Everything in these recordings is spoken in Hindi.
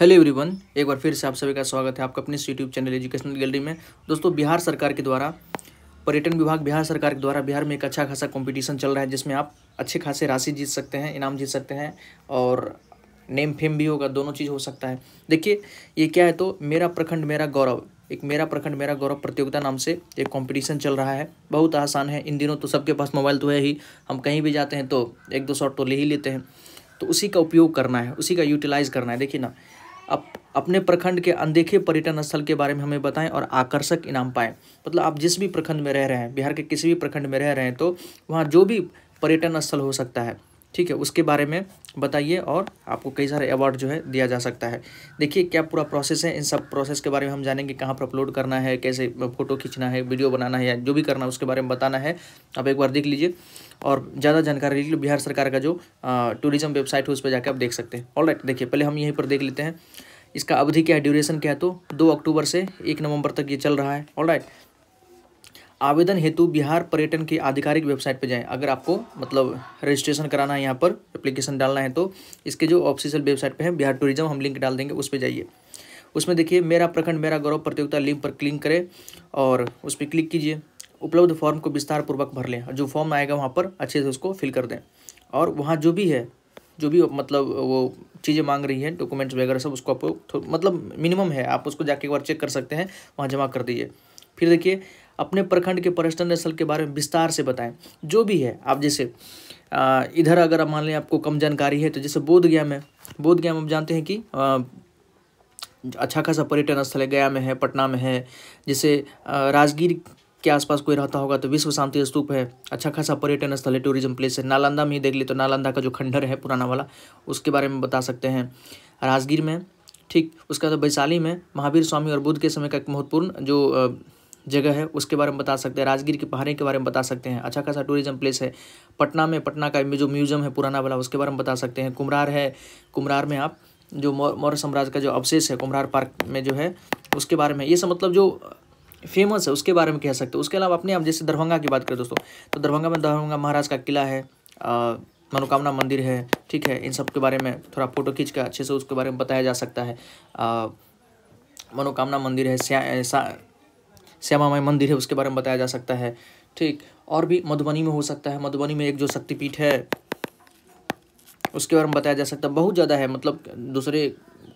हेलो एवरीवन एक बार फिर से आप सभी का स्वागत है आपका अपने यूट्यूब चैनल एजुकेशनल गैलरी में दोस्तों बिहार सरकार के द्वारा पर्यटन विभाग बिहार सरकार के द्वारा बिहार में एक अच्छा खासा कंपटीशन चल रहा है जिसमें आप अच्छे खासे राशि जीत सकते हैं इनाम जीत सकते हैं और नेम फेम भी होगा दोनों चीज़ हो सकता है देखिए ये क्या है तो मेरा प्रखंड मेरा गौरव एक मेरा प्रखंड मेरा गौरव प्रतियोगिता नाम से एक कंपटीशन चल रहा है बहुत आसान है इन दिनों तो सबके पास मोबाइल तो है ही हम कहीं भी जाते हैं तो एक दो शॉट तो ले ही लेते हैं तो उसी का उपयोग करना है उसी का यूटिलाइज़ करना है देखिए ना अप, अपने प्रखंड के अनदेखे पर्यटन स्थल के बारे में हमें बताएं और आकर्षक इनाम पाएं मतलब आप जिस भी प्रखंड में रह रहे हैं बिहार के किसी भी प्रखंड में रह रहे हैं तो वहाँ जो भी पर्यटन स्थल हो सकता है ठीक है उसके बारे में बताइए और आपको कई सारे अवार्ड जो है दिया जा सकता है देखिए क्या पूरा प्रोसेस है इन सब प्रोसेस के बारे में हम जानेंगे कहाँ पर अपलोड करना है कैसे फ़ोटो खींचना है वीडियो बनाना है या जो भी करना है उसके बारे में बताना है आप एक बार देख लीजिए और ज़्यादा जानकारी लीजिए बिहार सरकार का जो टूरिज़्म वेबसाइट है उस पर जाकर आप देख सकते हैं ऑल राइट देखिए पहले हम यहीं पर देख लेते हैं इसका अवधि क्या है ड्यूरेशन क्या है तो दो अक्टूबर से एक नवंबर तक ये चल रहा है ऑल राइट आवेदन हेतु बिहार पर्यटन की आधिकारिक वेबसाइट पर जाएं अगर आपको मतलब रजिस्ट्रेशन कराना है यहाँ पर एप्लीकेशन डालना है तो इसके जो ऑफिशियल वेबसाइट पे है बिहार टूरिज्म हम लिंक डाल देंगे उस पर जाइए उसमें देखिए मेरा प्रखंड मेरा गौरव प्रतियोगिता लिंक पर क्लिक करें और उस पर क्लिक कीजिए उपलब्ध फॉर्म को विस्तारपूर्वक भर लें जो फॉर्म आएगा वहाँ पर अच्छे से उसको फिल कर दें और वहाँ जो भी है जो भी मतलब वो चीज़ें मांग रही हैं डॉक्यूमेंट्स वगैरह सब उसको आप मतलब मिनिमम है आप उसको जाके एक बार चेक कर सकते हैं वहाँ जमा कर दीजिए फिर देखिए अपने प्रखंड के पर्यटन स्थल के बारे में विस्तार से बताएं जो भी है आप जैसे इधर अगर मान लें आपको कम जानकारी है तो जैसे बोध गया में बोध गया में आप जानते हैं कि आ, अच्छा खासा पर्यटन स्थल है गया में है पटना में है जैसे राजगीर के आसपास कोई रहता होगा तो विश्व शांति स्तूप है अच्छा खासा पर्यटन स्थल है टूरिज्म प्लेस है नालंदा में ही देख ले तो नालंदा का जो खंडर है पुराना वाला उसके बारे में बता सकते हैं राजगीर में ठीक उसके बाद वैशाली में महावीर स्वामी और बुद्ध के समय का एक महत्वपूर्ण जो जगह है उसके बारे में बता सकते हैं राजगीर की पहाड़ी के बारे में बता सकते हैं अच्छा खासा टूरिज्म प्लेस है पटना में पटना का जो म्यूजियम है पुराना वाला उसके बारे में बता सकते हैं कुमरार है कुमरार में आप जो मौर्य साम्राज्य का जो अवशेष है कुमरार पार्क में जो है उसके बारे में ये सब मतलब जो फेमस है उसके बारे में कह सकते हो उसके अलावा अपने आप जैसे दरभंगा की बात करें दोस्तों तो दरभंगा में दरभंगा महाराज का किला है मनोकामना मंदिर है ठीक है इन सब के बारे में थोड़ा फोटो खींच कर अच्छे से उसके बारे में बताया जा सकता है मनोकामना मंदिर है श्यामा माई मंदिर है उसके बारे में बताया जा सकता है ठीक और भी मधुबनी में हो सकता है मधुबनी में एक जो शक्तिपीठ है उसके बारे में बताया जा सकता है बहुत ज़्यादा है मतलब दूसरे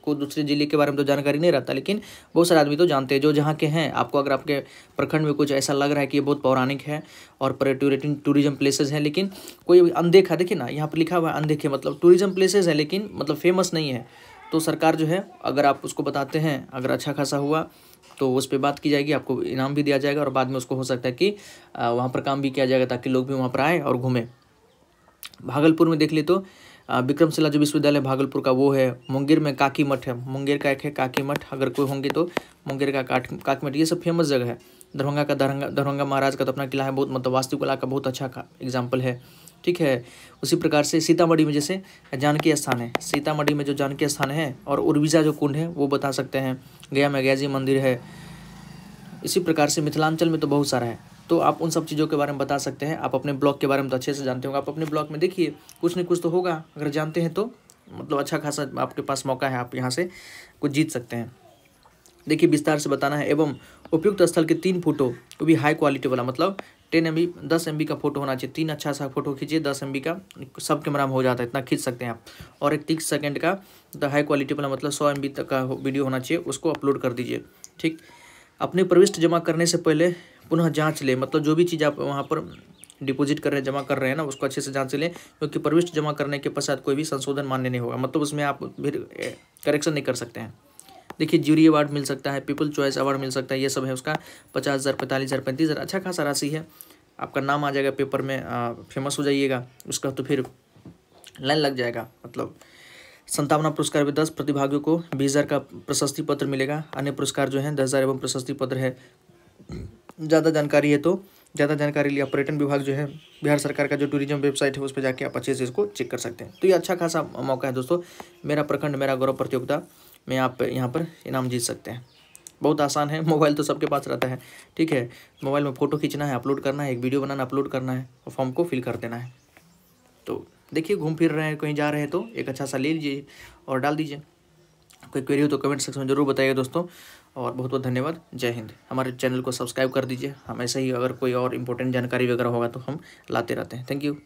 को दूसरे ज़िले के बारे में तो जानकारी नहीं रहता लेकिन बहुत सारे आदमी तो जानते हैं जो जहाँ के हैं आपको अगर आपके प्रखंड में कुछ ऐसा लग रहा है कि ये बहुत पौराणिक है और पर्यटन टूरिज्म प्लेसेस हैं लेकिन कोई अनदेखा देखिए ना यहाँ पर लिखा हुआ है अनदेखे मतलब टूरिज्म प्लेसेज है लेकिन मतलब फेमस नहीं है तो सरकार जो है अगर आप उसको बताते हैं अगर अच्छा खासा हुआ तो उस पर बात की जाएगी आपको इनाम भी दिया जाएगा और बाद में उसको हो सकता है कि वहाँ पर काम भी किया जाएगा ताकि लोग भी वहाँ पर आए और घूमें भागलपुर में देख ले तो विक्रमशिला जो विश्वविद्यालय भागलपुर का वो है मुंगेर में काकी मठ है मुंगेर का एक है काकी मठ अगर कोई होंगे तो मुंगेर का काट काकी मठ ये सब फेमस जगह है दरभंगा का दरभंगा दरभंगा महाराज का तो अपना किला है बहुत मतलब वास्तुकला का बहुत अच्छा का एग्जाम्पल है ठीक है उसी प्रकार से सीतामढ़ी में जैसे जानकी स्थान है सीतामढ़ी में जो जानकी स्थान है और उर्विजा जो कुंड है वो बता सकते हैं गया में गया मंदिर है इसी प्रकार से मिथिलांचल में तो बहुत सारा है तो आप उन सब चीज़ों के बारे में बता सकते हैं आप अपने ब्लॉग के बारे में तो अच्छे से जानते होंगे आप अपने ब्लॉग में देखिए कुछ ना कुछ तो होगा अगर जानते हैं तो मतलब अच्छा खासा आपके पास मौका है आप यहाँ से कुछ जीत सकते हैं देखिए विस्तार से बताना है एवं उपयुक्त स्थल के तीन फोटो वो भी हाई क्वालिटी वाला मतलब टेन एम बी दस एम बी का फोटो होना चाहिए तीन अच्छा सा फोटो खींचिए दस एम बी का सब कैमरा में हो जाता है इतना खींच सकते हैं आप और एक तीस सेकेंड का द हाई क्वालिटी वाला मतलब सौ एम बी तक का वीडियो होना चाहिए उसको अपलोड कर दीजिए ठीक अपने प्रविष्ट जमा करने से पहले पुनः जाँच लें मतलब जो भी चीज़ आप वहाँ पर डिपॉजिट कर रहे हैं जमा कर रहे हैं ना उसको अच्छे से जांच लें क्योंकि प्रविष्ट जमा करने के पश्चात कोई भी संशोधन मान्य नहीं होगा मतलब उसमें आप फिर करेक्शन नहीं कर सकते हैं देखिए जूरी अवार्ड मिल सकता है पीपल चॉइस अवार्ड मिल सकता है ये सब है उसका पचास हज़ार पैंतालीस हज़ार पैंतीस हज़ार अच्छा खासा राशि है आपका नाम आ जाएगा पेपर में आ, फेमस हो जाइएगा उसका तो फिर लाइन लग जाएगा मतलब संतावना पुरस्कार में दस प्रतिभागियों को बीस हज़ार का प्रशस्ति पत्र मिलेगा अन्य पुरस्कार जो है दस हज़ार एवं प्रशस्ति पत्र है ज़्यादा जानकारी है तो ज़्यादा जानकारी लिए पर्यटन विभाग जो है बिहार सरकार का जो टूरिज्म वेबसाइट है उस पर जाके आप अच्छे से इसको चेक कर सकते हैं तो ये अच्छा खासा मौका है दोस्तों मेरा प्रखंड मेरा गौरव प्रतियोगिता में आप यहाँ पर इनाम जीत सकते हैं बहुत आसान है मोबाइल तो सबके पास रहता है ठीक है मोबाइल में फ़ोटो खींचना है अपलोड करना है एक वीडियो बनाना अपलोड करना है और फॉर्म को फिल कर देना है तो देखिए घूम फिर रहे हैं कहीं जा रहे हैं तो एक अच्छा सा ले लीजिए और डाल दीजिए कोई क्वेरी हो तो कमेंट सेक्शन में ज़रूर बताइए दोस्तों और बहुत बहुत धन्यवाद जय हिंद हमारे चैनल को सब्सक्राइब कर दीजिए हम ऐसे ही अगर कोई और इंपॉर्टेंट जानकारी वगैरह होगा तो हम लाते रहते हैं थैंक यू